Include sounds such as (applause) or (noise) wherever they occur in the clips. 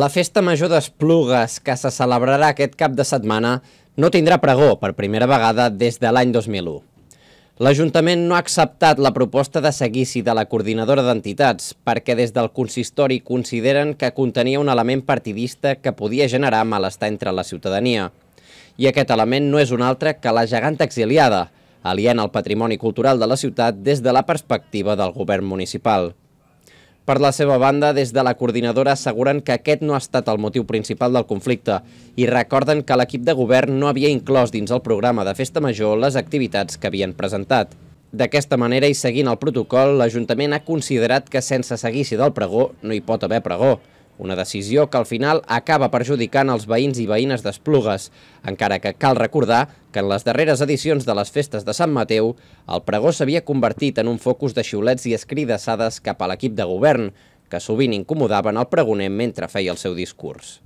La festa major d'Esplugues, que se celebrarà aquest cap de setmana, no tindrà pregó per primera vegada des de l'any 2001. L'Ajuntament no ha acceptat la proposta de seguici de la coordinadora d'entitats perquè des del consistori consideren que contenia un element partidista que podia generar malestar entre la ciutadania. I aquest element no és un altre que la geganta exiliada, aliena al patrimoni cultural de la ciutat des de la perspectiva del govern municipal. Per la seva banda, des de la coordinadora asseguren que aquest no ha estat el motiu principal del conflicte i recorden que l'equip de govern no havia inclòs dins el programa de Festa Major les activitats que havien presentat. D'aquesta manera i seguint el protocol, l'Ajuntament ha considerat que sense seguici del pregó no hi pot haver pregó, una decisió que al final acaba perjudicant els veïns i veïnes d'Esplugues, encara que cal recordar que en les darreres edicions de les festes de Sant Mateu, el pregó s'havia convertit en un focus de xiulets i escridassades cap a l'equip de govern, que sovint incomodaven el pregoner mentre feia el seu discurs.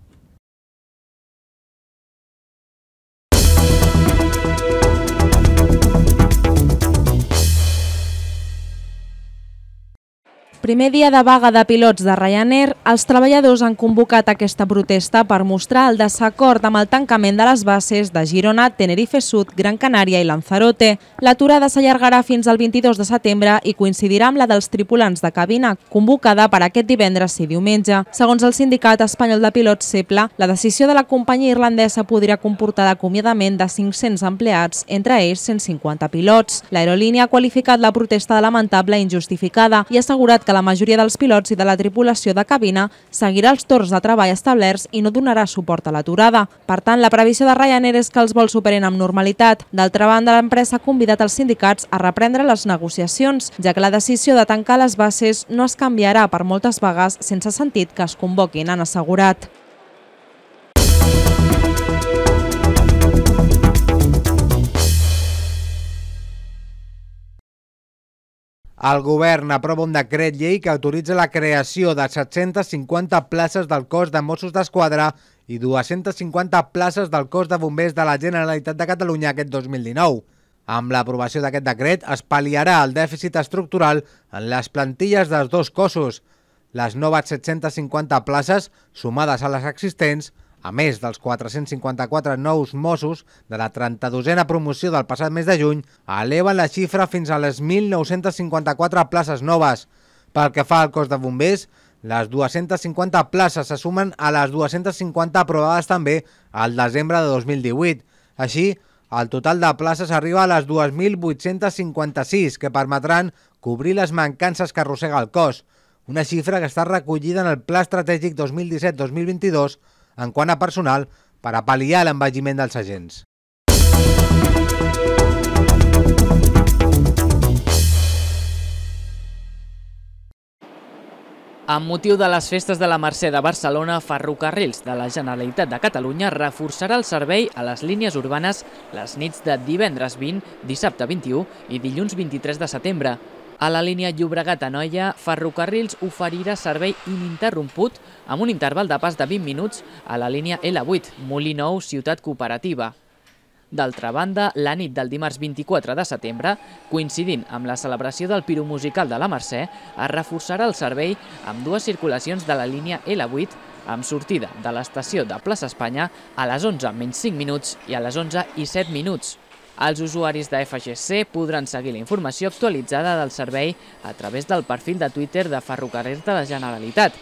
primer dia de vaga de pilots de Ryanair, els treballadors han convocat aquesta protesta per mostrar el desacord amb el tancament de les bases de Girona, Tenerife Sud, Gran Canària i Lanzarote. L'aturada s'allargarà fins al 22 de setembre i coincidirà amb la dels tripulants de cabina, convocada per aquest divendres i diumenge. Segons el sindicat espanyol de pilots CEPLA, la decisió de la companyia irlandesa podria comportar l'acomiadament de 500 empleats, entre ells 150 pilots. L'aerolínia ha qualificat la protesta de lamentable i injustificada i ha assegurat que la majoria dels pilots i de la tripulació de cabina seguirà els torns de treball establerts i no donarà suport a l'aturada. Per tant, la previsió de Ryanair és que els vols superin amb normalitat. D'altra banda, l'empresa ha convidat els sindicats a reprendre les negociacions, ja que la decisió de tancar les bases no es canviarà per moltes vegades sense sentit que es convoquin, han assegurat. El govern aprova un decret llei que autoritza la creació de 750 places del cos de Mossos d'Esquadra i 250 places del cos de bombers de la Generalitat de Catalunya aquest 2019. Amb l'aprovació d'aquest decret es pal·liarà el dèficit estructural en les plantilles dels dos cossos. Les noves 750 places, sumades a les existents, a més dels 454 nous Mossos de la 32a promoció del passat mes de juny, eleven la xifra fins a les 1.954 places noves. Pel que fa al cos de bombers, les 250 places se sumen a les 250 aprovades també al desembre de 2018. Així, el total de places arriba a les 2.856, que permetran cobrir les mancances que arrossega el cos, una xifra que està recollida en el Pla Estratègic 2017-2022 en quant a personal per a pal·liar l'envelliment dels agents. Amb motiu de les festes de la Mercè de Barcelona, Ferrocarrils de la Generalitat de Catalunya reforçarà el servei a les línies urbanes les nits de divendres 20, dissabte 21 i dilluns 23 de setembre, a la línia Llobregat-Anoia, Ferrocarrils oferirà servei ininterromput amb un interval de pas de 20 minuts a la línia L8, Molí Nou, Ciutat Cooperativa. D'altra banda, la nit del dimarts 24 de setembre, coincidint amb la celebració del Piro Musical de la Mercè, es reforçarà el servei amb dues circulacions de la línia L8 amb sortida de l'estació de Plaça Espanya a les 11 menys 5 minuts i a les 11 i 7 minuts. Els usuaris de FGC podran seguir la informació actualitzada del servei a través del perfil de Twitter de Ferrocarrils de la Generalitat.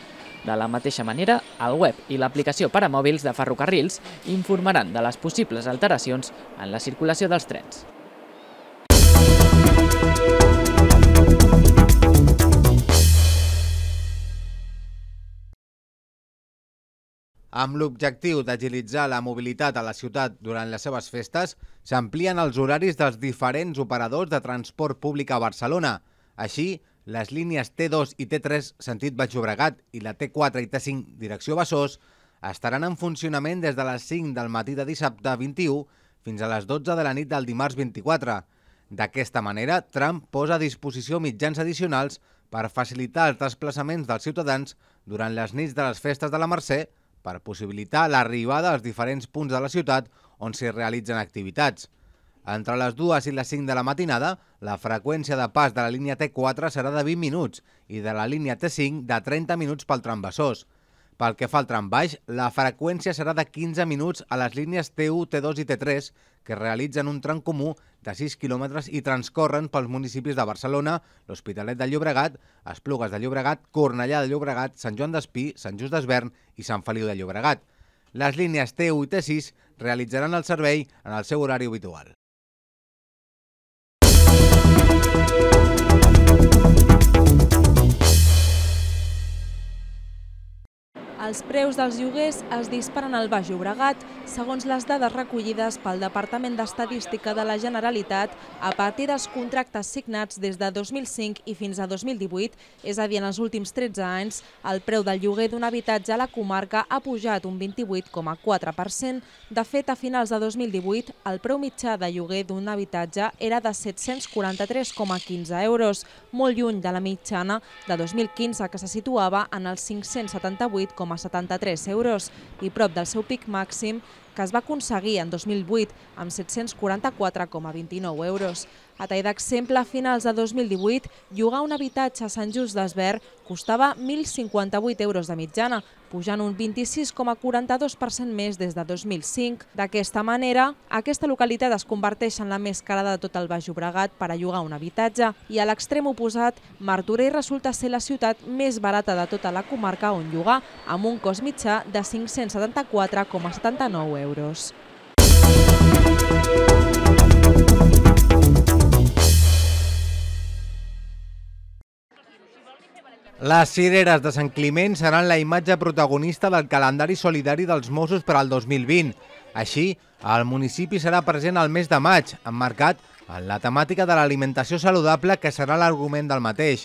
De la mateixa manera, el web i l'aplicació per a mòbils de ferrocarrils informaran de les possibles alteracions en la circulació dels trens. Amb l'objectiu d'agilitzar la mobilitat a la ciutat durant les seves festes, s'amplien els horaris dels diferents operadors de transport públic a Barcelona. Així, les línies T2 i T3 sentit Baix Llobregat i la T4 i T5 direcció Bassós estaran en funcionament des de les 5 del matí de dissabte 21 fins a les 12 de la nit del dimarts 24. D'aquesta manera, Trump posa a disposició mitjans addicionals per facilitar els desplaçaments dels ciutadans durant les nits de les festes de la Mercè, per possibilitar l'arribada als diferents punts de la ciutat on s'hi realitzen activitats. Entre les 2 i les 5 de la matinada, la freqüència de pas de la línia T4 serà de 20 minuts i de la línia T5 de 30 minuts pel trambassós. Pel que fa al tram baix, la freqüència serà de 15 minuts a les línies T1, T2 i T3 que realitzen un tram comú de 6 quilòmetres i transcorren pels municipis de Barcelona, l'Hospitalet de Llobregat, Esplugues de Llobregat, Cornellà de Llobregat, Sant Joan d'Espí, Sant Just d'Esvern i Sant Feliu de Llobregat. Les línies T1 i T6 realitzaran el servei en el seu horari habitual. Els preus dels lloguers es disparen al Baix Llobregat, segons les dades recollides pel Departament d'Estadística de la Generalitat a partir dels contractes signats des de 2005 i fins a 2018, és a dir, en els últims 13 anys, el preu del lloguer d'un habitatge a la comarca ha pujat un 28,4%. De fet, a finals de 2018, el preu mitjà de lloguer d'un habitatge era de 743,15 euros, molt lluny de la mitjana de 2015, que se situava en els 578,5 73 euros i prop del seu pic màxim que es va aconseguir en 2008 amb 744,29 euros. A tall d'exemple, a finals de 2018, llogar un habitatge a Sant Just d'Esbert costava 1.058 euros de mitjana, pujant un 26,42% més des de 2005. D'aquesta manera, aquesta localitat es converteix en la més cara de tot el Baix Obregat per a llogar un habitatge i a l'extrem oposat, Martorell resulta ser la ciutat més barata de tota la comarca on llogar, amb un cost mitjà de 574,79 euros. Música Les cireres de Sant Climent seran la imatge protagonista del calendari solidari dels Mossos per al 2020. Així, el municipi serà present al mes de maig, emmarcat en la temàtica de l'alimentació saludable que serà l'argument del mateix.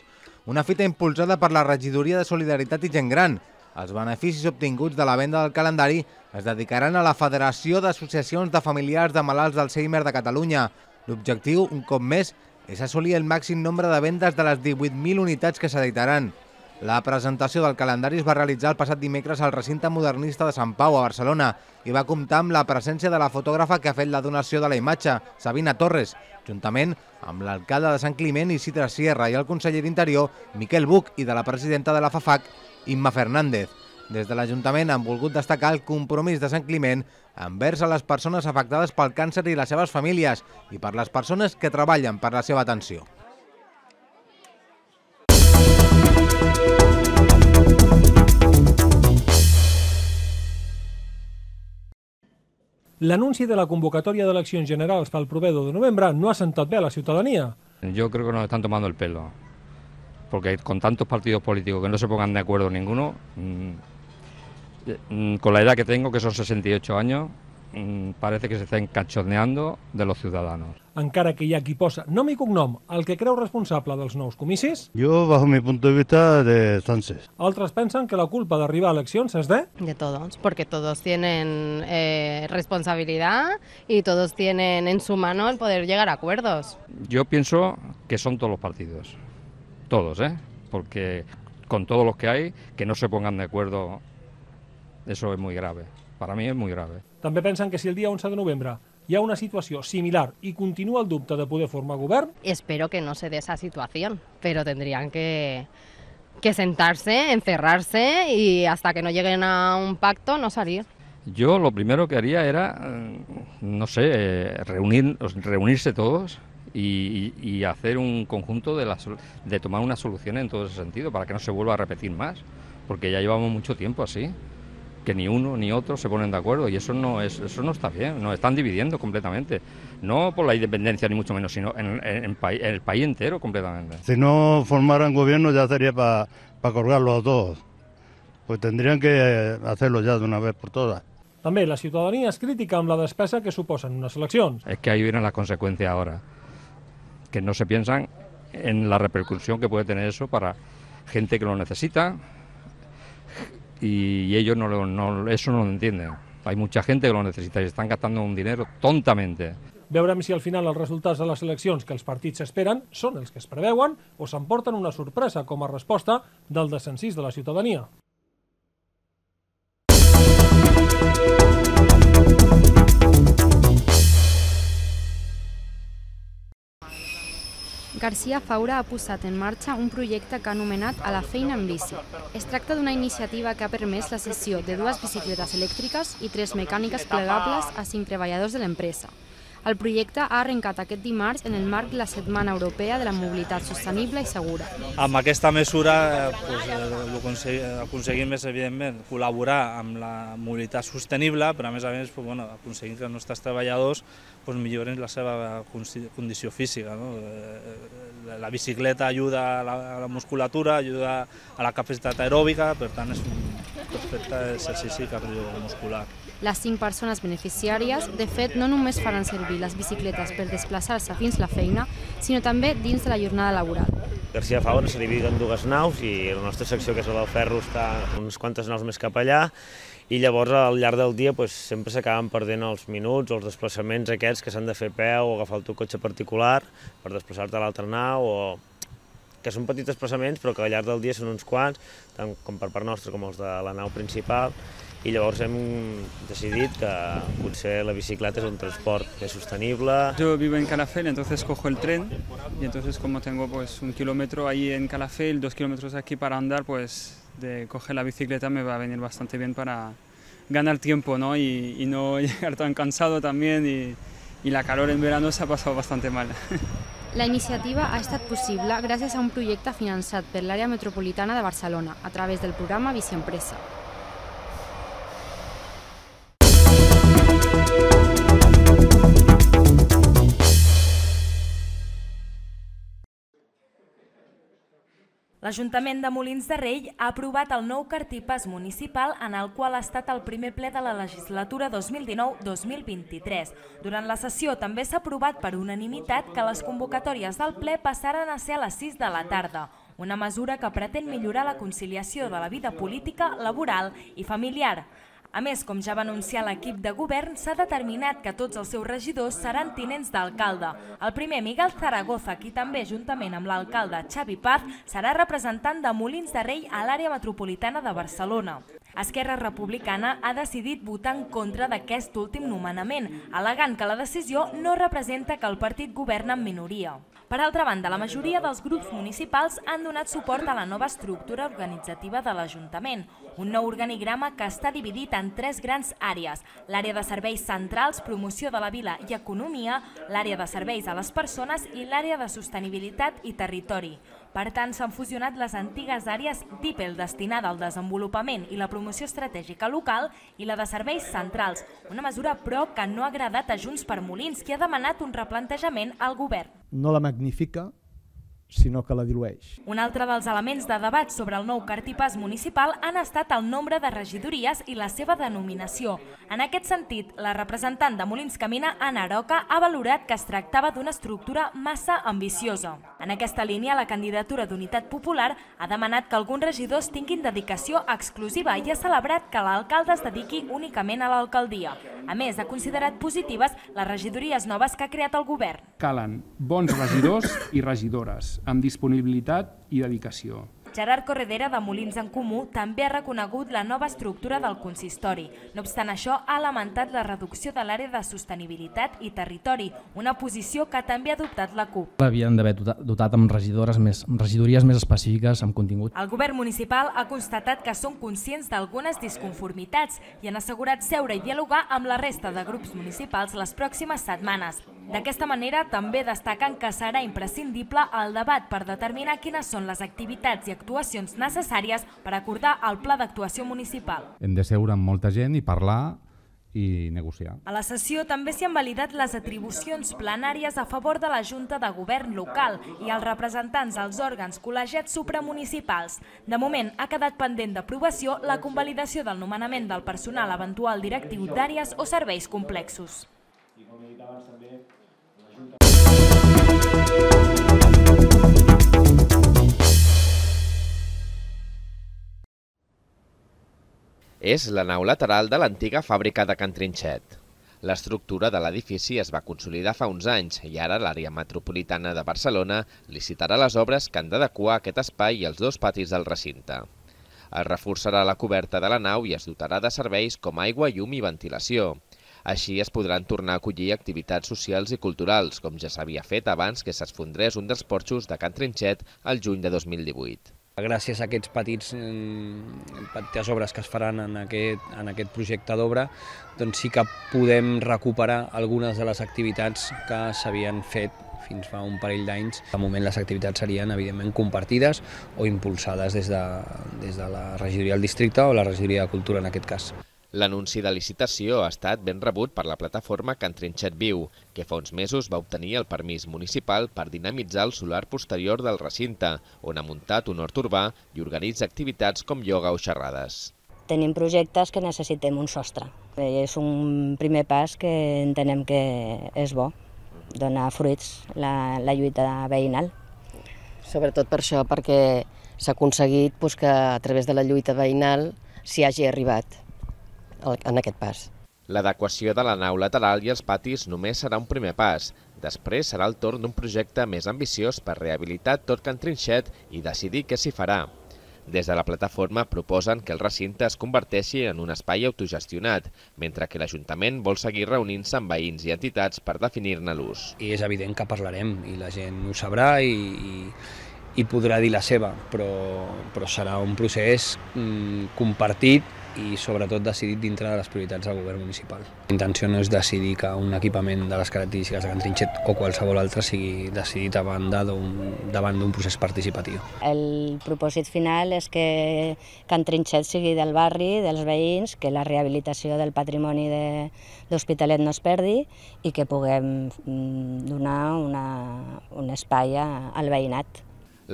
Una fita impulsada per la Regidoria de Solidaritat i Gent Gran. Els beneficis obtinguts de la venda del calendari es dedicaran a la Federació d'Associacions de Familiars de Malalts d'Alzheimer de Catalunya. L'objectiu, un cop més, és assolir el màxim nombre de vendes de les 18.000 unitats que s'editaran. La presentació del calendari es va realitzar el passat dimecres al recinte modernista de Sant Pau, a Barcelona, i va comptar amb la presència de la fotògrafa que ha fet la donació de la imatge, Sabina Torres, juntament amb l'alcalde de Sant Climent, Isidre Sierra, i el conseller d'Interior, Miquel Buc, i de la presidenta de la FAFAC, Imma Fernández. Des de l'Ajuntament han volgut destacar el compromís de Sant Climent envers a les persones afectades pel càncer i les seves famílies i per les persones que treballen per la seva atenció. l'anunci de la convocatòria d'eleccions generals pel proper 2 de novembre no ha sentat bé a la ciutadania. Yo creo que nos están tomando el pelo, porque con tantos partidos políticos que no se pongan de acuerdo ninguno, mm, mm, con la edad que tengo, que son 68 años, Mm, parece que se estén cachondeando de los ciudadanos. Encara que hi ha qui posa nom i cognom el que creu responsable dels nous comicis... Jo, bajo mi punto de vista, de Sánchez. Altres pensen que la culpa d'arribar a eleccions és de... De todos, porque todos tienen eh, responsabilidad y todos tienen en su mano el poder llegar a acuerdos. Yo pienso que son todos los partidos, todos, ¿eh? Porque con todos los que hay, que no se pongan de acuerdo, eso es muy grave. para mí es muy grave. También piensan que si el día 11 de noviembre ya una situación similar y continúa el dubte de poder formar gobierno... Espero que no se dé esa situación, pero tendrían que, sentarse, encerrarse y hasta que no lleguen a un pacto no salir. Yo lo primero que haría era, eh, no sé, eh, reunir, reunirse todos y, hacer un conjunto de, de tomar una solución en todo ese sentido para que no se vuelva a repetir más, porque ya llevamos mucho tiempo así que ni uno ni otro se ponen de acuerdo y eso no es eso no está bien nos están dividiendo completamente no por la independencia ni mucho menos sino en, el país entero completamente si no formaran gobierno ya sería para pa los a todos pues tendrían que eh, hacerlo ya de una vez por todas También la ciudadanía es crítica la despesa que suposen una selección es que ahí vienen las consecuencias ahora, que no se piensan en la repercusión que puede tener eso para gente que lo necesita, y ellos no, no, eso no lo entienden. Hay mucha gente que lo necesita y están gastando un dinero tontamente. Veurem si al final els resultats de les eleccions que els partits esperen són els que es preveuen o s'emporten una sorpresa com a resposta del descensís de la ciutadania. García Faura ha posat en marxa un projecte que ha anomenat A la feina en bici. Es tracta d'una iniciativa que ha permès la cessió de dues bicicletes elèctriques i tres mecàniques plegables a cinc treballadors de l'empresa. El projecte ha arrencat aquest dimarts en el marc de la Setmana Europea de la Mobilitat Sostenible i Segura. Amb aquesta mesura doncs, eh, aconseguim, eh, aconseguim més, evidentment, col·laborar amb la mobilitat sostenible, però a més a més doncs, bueno, aconseguim que els nostres treballadors doncs, milloren la seva condició física. No? Eh, la bicicleta ajuda a la, a la musculatura, ajuda a la capacitat aeròbica, per tant és un perfecte exercici cardiovascular. Les cinc persones beneficiàries, de fet, no només faran servir les bicicletes per desplaçar-se fins la feina, sinó també dins de la jornada laboral. Garcia Fauna se dividi en dues naus i la nostra secció, que és la del ferro, està uns quantes naus més cap allà i llavors al llarg del dia doncs, sempre s'acaben perdent els minuts o els desplaçaments aquests que s'han de fer a peu o agafar el teu cotxe particular per desplaçar-te a l'altra nau o que són petits desplaçaments però que al llarg del dia són uns quants, tant com per part nostra com els de la nau principal ...y luego hemos decidido que potser la bicicleta es un transporte sostenible. Yo vivo en Calafell, entonces cojo el tren y entonces como tengo pues un kilómetro ahí en Calafell, dos kilómetros aquí para andar, pues de coger la bicicleta me va a venir bastante bien para ganar tiempo ¿no? Y, no (laughs) llegar tan cansado también y, la calor en verano se ha pasado bastante mal. La iniciativa ha estado posible gracias a un proyecto... financiado por el área metropolitana de Barcelona a través del programa Empresa... L'Ajuntament de Molins de Rei ha aprovat el nou cartipàs municipal en el qual ha estat el primer ple de la legislatura 2019-2023. Durant la sessió també s'ha aprovat per unanimitat que les convocatòries del ple passaran a ser a les 6 de la tarda, una mesura que pretén millorar la conciliació de la vida política, laboral i familiar. A més, com ja va anunciar l'equip de govern, s'ha determinat que tots els seus regidors seran tinents d'alcalde. El primer, Miguel Zaragoza, qui també, juntament amb l'alcalde Xavi Paz, serà representant de Molins de Rei a l'àrea metropolitana de Barcelona. Esquerra Republicana ha decidit votar en contra d'aquest últim nomenament, al·legant que la decisió no representa que el partit governa en minoria. Per altra banda, la majoria dels grups municipals han donat suport a la nova estructura organitzativa de l'Ajuntament, un nou organigrama que està dividit en tres grans àrees, l'àrea de serveis centrals, promoció de la vila i economia, l'àrea de serveis a les persones i l'àrea de sostenibilitat i territori. Per tant, s'han fusionat les antigues àrees d'IPEL destinada al desenvolupament i la promoció estratègica local i la de serveis centrals, una mesura, però, que no ha agradat a Junts per Molins, que ha demanat un replantejament al govern. No la magnifica, sinó que la dilueix. Un altre dels elements de debat sobre el nou cartipàs municipal han estat el nombre de regidories i la seva denominació. En aquest sentit, la representant de Molins Camina, Anna Aroca, ha valorat que es tractava d'una estructura massa ambiciosa. En aquesta línia, la candidatura d'Unitat Popular ha demanat que alguns regidors tinguin dedicació exclusiva i ha celebrat que l'alcalde es dediqui únicament a l'alcaldia. A més, ha considerat positives les regidories noves que ha creat el govern. Calen bons regidors i regidores, amb disponibilitat i dedicació. Gerard Corredera de Molins en Comú també ha reconegut la nova estructura del consistori. No obstant això, ha lamentat la reducció de l'àrea de sostenibilitat i territori, una posició que també ha adoptat la CUP. L'havien d'haver dotat amb regidores més, amb regidories més específiques amb contingut. El govern municipal ha constatat que són conscients d'algunes disconformitats i han assegurat seure i dialogar amb la resta de grups municipals les pròximes setmanes. D'aquesta manera, també destaquen que serà imprescindible el debat per determinar quines són les activitats i actuacions actuacions necessàries per acordar el pla d'actuació municipal. Hem de seure amb molta gent i parlar i negociar. A la sessió també s'hi han validat les atribucions plenàries a favor de la Junta de Govern local i els representants dels òrgans col·legiats supramunicipals. De moment, ha quedat pendent d'aprovació la convalidació del nomenament del personal eventual directiu d'àrees o serveis complexos. I com he dit abans, també És la nau lateral de l'antiga fàbrica de Can Trinxet. L'estructura de l'edifici es va consolidar fa uns anys i ara l'àrea metropolitana de Barcelona licitarà les obres que han d'adequar aquest espai i els dos patis del recinte. Es reforçarà la coberta de la nau i es dotarà de serveis com aigua, llum i ventilació. Així es podran tornar a acollir activitats socials i culturals, com ja s'havia fet abans que s'esfondrés un dels porxos de Can Trinxet el juny de 2018. Gràcies a aquests petits, mm, petites obres que es faran en aquest, en aquest projecte d'obra, doncs sí que podem recuperar algunes de les activitats que s'havien fet fins fa un parell d'anys. De moment les activitats serien, evidentment, compartides o impulsades des de, des de la regidoria del districte o la regidoria de cultura, en aquest cas. L'anunci de licitació ha estat ben rebut per la plataforma Can Trinxet Viu, que fa uns mesos va obtenir el permís municipal per dinamitzar el solar posterior del recinte, on ha muntat un hort urbà i organitza activitats com ioga o xerrades. Tenim projectes que necessitem un sostre. És un primer pas que entenem que és bo, donar fruits la, la lluita veïnal. Sobretot per això, perquè s'ha aconseguit doncs, que a través de la lluita veïnal s'hi hagi arribat en aquest pas. L'adequació de la nau lateral i els patis només serà un primer pas. Després serà el torn d'un projecte més ambiciós per rehabilitar tot Can Trinxet i decidir què s'hi farà. Des de la plataforma proposen que el recinte es converteixi en un espai autogestionat, mentre que l'Ajuntament vol seguir reunint-se amb veïns i entitats per definir-ne l'ús. I és evident que parlarem i la gent ho sabrà i, i, i podrà dir la seva, però, però serà un procés mm, compartit i sobretot decidit dintre de les prioritats del govern municipal. La intenció no és decidir que un equipament de les característiques de Can Trinxet o qualsevol altre sigui decidit a banda davant d'un procés participatiu. El propòsit final és que Can Trinxet sigui del barri, dels veïns, que la rehabilitació del patrimoni de l'Hospitalet no es perdi i que puguem mm, donar una, un espai al veïnat.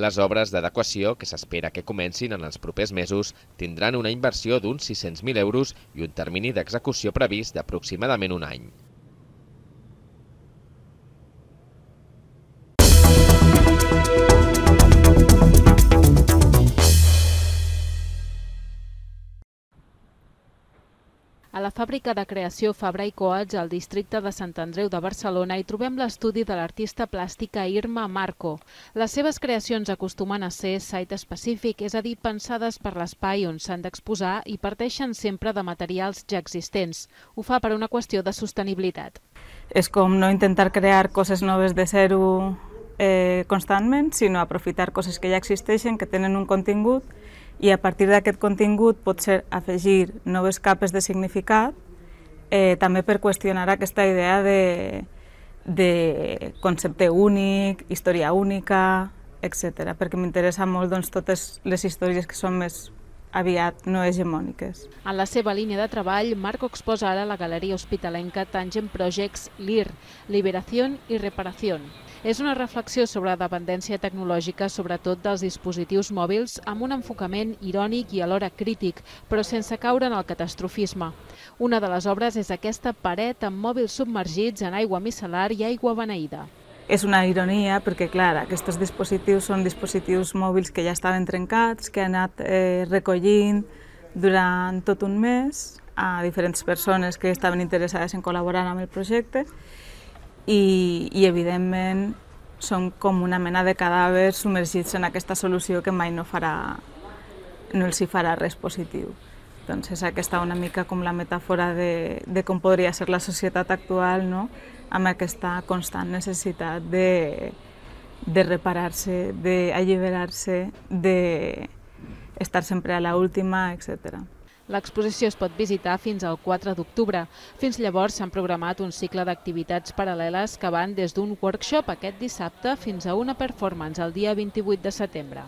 Les obres d'adequació, que s'espera que comencin en els propers mesos, tindran una inversió d'uns 600.000 euros i un termini d'execució previst d'aproximadament un any. A la fàbrica de creació Fabra i Coats, al districte de Sant Andreu de Barcelona, hi trobem l'estudi de l'artista plàstica Irma Marco. Les seves creacions acostumen a ser site-específic, és a dir, pensades per l'espai on s'han d'exposar i parteixen sempre de materials ja existents. Ho fa per una qüestió de sostenibilitat. És com no intentar crear coses noves de zero eh, constantment, sinó aprofitar coses que ja existeixen, que tenen un contingut i a partir d'aquest contingut pot ser afegir noves capes de significat, eh, també per qüestionar aquesta idea de, de concepte únic, història única, etc. perquè m'interessa molt doncs, totes les històries que són més aviat no hegemòniques. En la seva línia de treball, Marco exposa ara a la Galeria Hospitalenca Tangent Projects LIR, Liberación i Reparación, és una reflexió sobre la dependència tecnològica, sobretot dels dispositius mòbils, amb un enfocament irònic i alhora crític, però sense caure en el catastrofisme. Una de les obres és aquesta paret amb mòbils submergits en aigua micel·lar i aigua beneïda. És una ironia perquè, clar, aquests dispositius són dispositius mòbils que ja estaven trencats, que han anat eh, recollint durant tot un mes a diferents persones que estaven interessades en col·laborar amb el projecte i, i evidentment són com una mena de cadàvers submergits en aquesta solució que mai no, farà, no els hi farà res positiu. Doncs és aquesta una mica com la metàfora de, de com podria ser la societat actual, no? amb aquesta constant necessitat de, de reparar-se, d'alliberar-se, d'estar sempre a l'última, etc. L'exposició es pot visitar fins al 4 d'octubre. Fins llavors s'han programat un cicle d'activitats paral·leles que van des d'un workshop aquest dissabte fins a una performance el dia 28 de setembre.